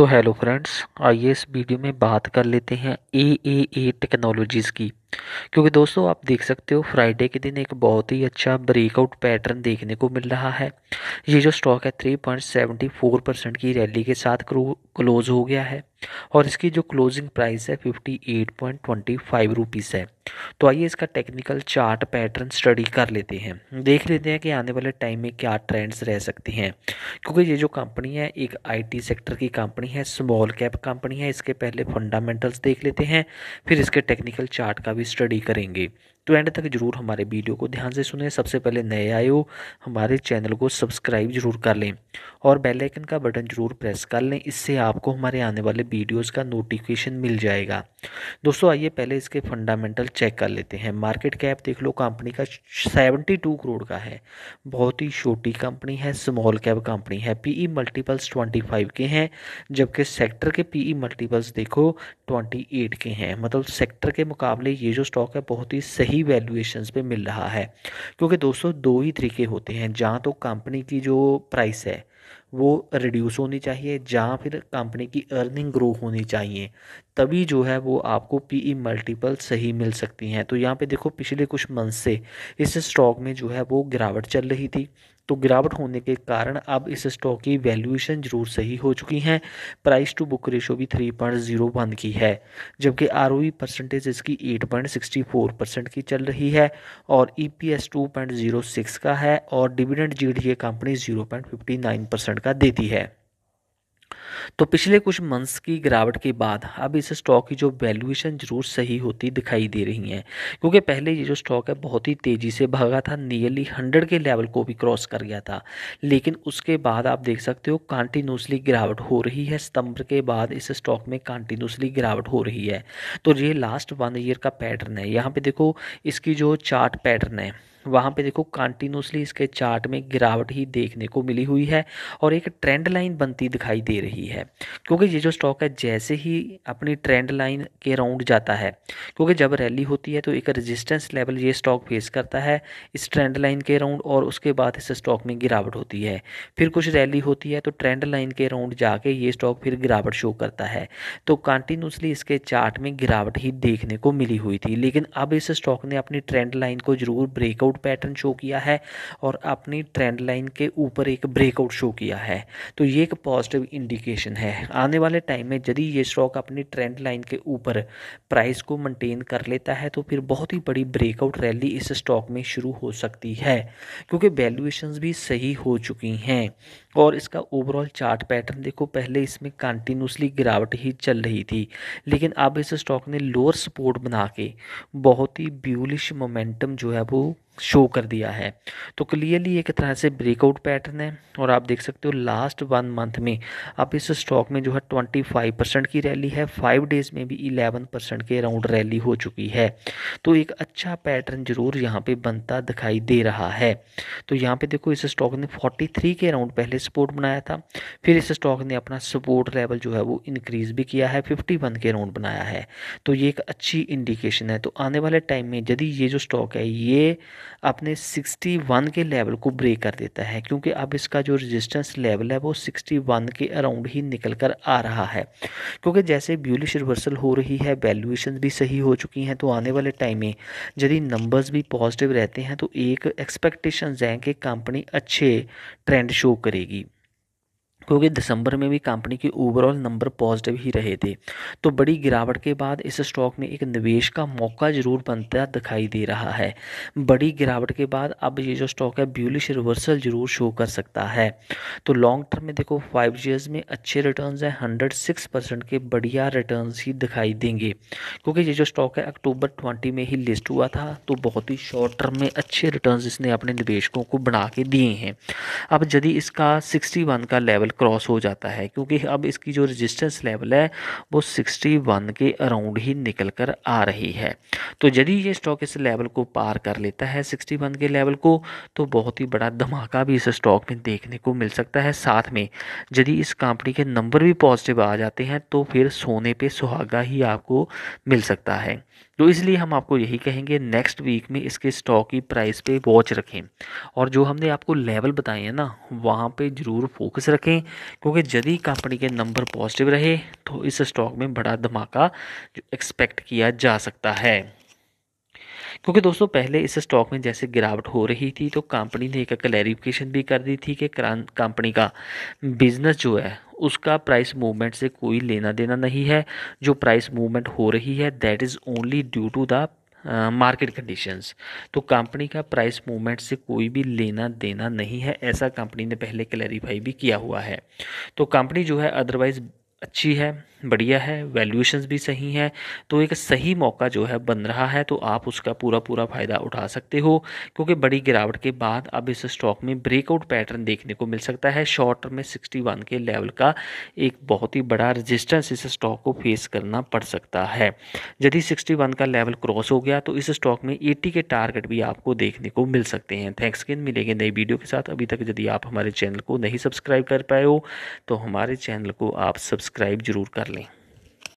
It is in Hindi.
तो हेलो फ्रेंड्स आइए इस वीडियो में बात कर लेते हैं ए ए ए टेक्नोलॉजीज़ की क्योंकि दोस्तों आप देख सकते हो फ्राइडे के दिन एक बहुत ही अच्छा ब्रेकआउट पैटर्न देखने को मिल रहा है ये जो स्टॉक है three point seventy four percent की रैली के साथ क्लोज हो गया है और इसकी जो क्लोजिंग प्राइस है fifty eight point twenty five है तो आइए इसका टेक्निकल चार्ट पैटर्न स्टडी कर लेते हैं देख लेते हैं कि आने वाले टाइम में क्या ट्रेंड्स रह सकते हैं क्योंकि ये जो कंपनी है एक आईटी सेक्टर की कंपनी है स्मॉल कैप कंपनी है इसके पहले फंडामेंटल्स देख लेते हैं फिर इसके टेक्निकल चार्ट का भी भी स्टडी करेंगे तो एंड तक जरूर हमारे वीडियो को ध्यान से सुने सबसे पहले नए आए हो हमारे चैनल को सब्सक्राइब जरूर कर लें और बेल आइकन का बटन जरूर प्रेस कर लें इससे आपको हमारे आने वाले वीडियोस का नोटिफिकेशन मिल जाएगा दोस्तों आइए पहले इसके फंडामेंटल चेक कर लेते हैं मार्केट कैप देख लो कंपनी का सेवेंटी टू करोड़ का है बहुत ही छोटी कंपनी है स्मॉल कैप कंपनी है ई मल्टीपल्स ट्वेंटी फाइव के हैं जबकि सेक्टर के ई मल्टीपल्स देखो ट्वेंटी एट के हैं मतलब सेक्टर के मुकाबले ये जो स्टॉक है बहुत ही सही सही वैल्यूएशन पे मिल रहा है क्योंकि दोस्तों दो ही तरीके होते हैं जहाँ तो कंपनी की जो प्राइस है वो रिड्यूस होनी चाहिए जहाँ फिर कंपनी की अर्निंग ग्रो होनी चाहिए तभी जो है वो आपको पीई मल्टीपल e सही मिल सकती हैं तो यहाँ पे देखो पिछले कुछ मंथ से इस स्टॉक में जो है वो गिरावट चल रही थी तो गिरावट होने के कारण अब इस स्टॉक की वैल्यूएशन जरूर सही हो चुकी है प्राइस टू बुक रेशो भी थ्री पॉइंट जीरो वन की है जबकि आर परसेंटेज e इसकी eight point sixty four percent की चल रही है और E P S two point zero six का है और डिविडेंड ये company zero point fifty nine percent का देती है तो पिछले कुछ मंथ्स की गिरावट के बाद अब इस स्टॉक की जो वैल्यूएशन जरूर सही होती दिखाई दे रही है क्योंकि पहले ये जो स्टॉक है बहुत ही तेज़ी से भागा था नियरली हंड्रेड के लेवल को भी क्रॉस कर गया था लेकिन उसके बाद आप देख सकते हो कॉन्टीन्यूसली गिरावट हो रही है सितंबर के बाद इस स्टॉक में कॉन्टीन्यूसली गिरावट हो रही है तो ये लास्ट वन ईयर का पैटर्न है यहाँ पे देखो इसकी जो चार्ट पैटर्न है वहाँ पे देखो कॉन्टिन्यूसली इसके चार्ट में गिरावट ही देखने को मिली हुई है और एक ट्रेंड लाइन बनती दिखाई दे रही है क्योंकि ये जो स्टॉक है जैसे ही अपनी ट्रेंड लाइन के राउंड जाता है क्योंकि जब रैली होती है तो एक रेजिस्टेंस लेवल ये स्टॉक फेस करता है इस ट्रेंड लाइन के राउंड और उसके बाद इस स्टॉक में गिरावट होती है फिर कुछ रैली होती है तो ट्रेंड लाइन के राउंड जाके ये स्टॉक फिर गिरावट शो करता है तो कॉन्टिन्यूसली इसके चार्ट में गिरावट ही देखने को मिली हुई थी लेकिन अब इस स्टॉक ने अपनी ट्रेंड लाइन को जरूर ब्रेकआउट ब्रेकआउट पैटर्न शो किया है और अपनी ट्रेंड लाइन के ऊपर एक ब्रेकआउट शो किया है तो ये एक पॉजिटिव इंडिकेशन है आने वाले टाइम में यदि ये स्टॉक अपनी ट्रेंड लाइन के ऊपर प्राइस को मेंटेन कर लेता है तो फिर बहुत ही बड़ी ब्रेकआउट रैली इस स्टॉक में शुरू हो सकती है क्योंकि वैल्यूएशंस भी सही हो चुकी हैं और इसका ओवरऑल चार्ट पैटर्न देखो पहले इसमें कंटिन्यूसली गिरावट ही चल रही थी लेकिन अब इस स्टॉक ने लोअर सपोर्ट बना के बहुत ही ब्यूलिश मोमेंटम जो है वो शो कर दिया है तो क्लियरली एक तरह से ब्रेकआउट पैटर्न है और आप देख सकते हो लास्ट वन मंथ में अब इस स्टॉक में जो है ट्वेंटी फाइव परसेंट की रैली है फाइव डेज़ में भी इलेवन परसेंट के अराउंड रैली हो चुकी है तो एक अच्छा पैटर्न ज़रूर यहाँ पे बनता दिखाई दे रहा है तो यहाँ पे देखो इस स्टॉक ने फोर्टी थ्री के अराउंड पहले सपोर्ट बनाया था फिर इस स्टॉक ने अपना सपोर्ट लेवल जो है वो इनक्रीज भी किया है फिफ्टी वन के अराउंड बनाया है तो ये एक अच्छी इंडिकेशन है तो आने वाले टाइम में यदि ये जो स्टॉक है ये अपने 61 के लेवल को ब्रेक कर देता है क्योंकि अब इसका जो रेजिस्टेंस लेवल है वो 61 के अराउंड ही निकल कर आ रहा है क्योंकि जैसे ब्यूलिश रिवर्सल हो रही है वैल्यूएशन भी सही हो चुकी हैं तो आने वाले टाइम में यदि नंबर्स भी पॉजिटिव रहते हैं तो एक एक्सपेक्टेशंस हैं कि कंपनी अच्छे ट्रेंड शो करेगी क्योंकि तो दिसंबर में भी कंपनी के ओवरऑल नंबर पॉजिटिव ही रहे थे तो बड़ी गिरावट के बाद इस स्टॉक में एक निवेश का मौका जरूर बनता दिखाई दे रहा है बड़ी गिरावट के बाद अब ये जो स्टॉक है ब्यूलिश रिवर्सल जरूर शो कर सकता है तो लॉन्ग टर्म में देखो फाइव ईयर्स में अच्छे रिटर्न हैं हंड्रेड सिक्स परसेंट के बढ़िया रिटर्न ही दिखाई देंगे क्योंकि ये जो स्टॉक है अक्टूबर ट्वेंटी में ही लिस्ट हुआ था तो बहुत ही शॉर्ट टर्म में अच्छे रिटर्न इसने अपने निवेशकों को बना के दिए हैं अब यदि इसका सिक्सटी वन का लेवल क्रॉस हो जाता है क्योंकि अब इसकी जो रजिस्टेंस लेवल है वो 61 के अराउंड ही निकल कर आ रही है तो यदि ये स्टॉक इस लेवल को पार कर लेता है 61 के लेवल को तो बहुत ही बड़ा धमाका भी इस स्टॉक में देखने को मिल सकता है साथ में यदि इस कंपनी के नंबर भी पॉजिटिव आ जाते हैं तो फिर सोने पर सुहागा ही आपको मिल सकता है तो इसलिए हम आपको यही कहेंगे नेक्स्ट वीक में इसके स्टॉक की प्राइस पे वॉच रखें और जो हमने आपको लेवल बताए हैं ना वहाँ पे ज़रूर फोकस रखें क्योंकि यदि कंपनी के नंबर पॉजिटिव रहे तो इस स्टॉक में बड़ा धमाका एक्सपेक्ट किया जा सकता है क्योंकि दोस्तों पहले इस स्टॉक में जैसे गिरावट हो रही थी तो कंपनी ने एक क्लैरिफिकेशन भी कर दी थी कि कंपनी का बिजनेस जो है उसका प्राइस मूवमेंट से कोई लेना देना नहीं है जो प्राइस मूवमेंट हो रही है that is only due to the market conditions तो कंपनी का प्राइस मूवमेंट से कोई भी लेना देना नहीं है ऐसा कंपनी ने पहले क्लैरिफाई भी किया हुआ है तो कंपनी जो है अदरवाइज़ अच्छी है बढ़िया है वैल्यूशन भी सही हैं तो एक सही मौका जो है बन रहा है तो आप उसका पूरा पूरा फ़ायदा उठा सकते हो क्योंकि बड़ी गिरावट के बाद अब इस स्टॉक में ब्रेकआउट पैटर्न देखने को मिल सकता है शॉर्ट टर्म में सिक्सटी के लेवल का एक बहुत ही बड़ा रजिस्टेंस इस स्टॉक को फेस करना पड़ सकता है यदि सिक्सटी का लेवल क्रॉस हो गया तो इस स्टॉक में एट्टी के टारगेट भी आपको देखने को मिल सकते हैं थैंक्स गेंद मिलेंगे नई वीडियो के साथ अभी तक यदि आप हमारे चैनल को नहीं सब्सक्राइब कर पाए हो तो हमारे चैनल को आप सब्सक्राइब जरूर कर Charlie.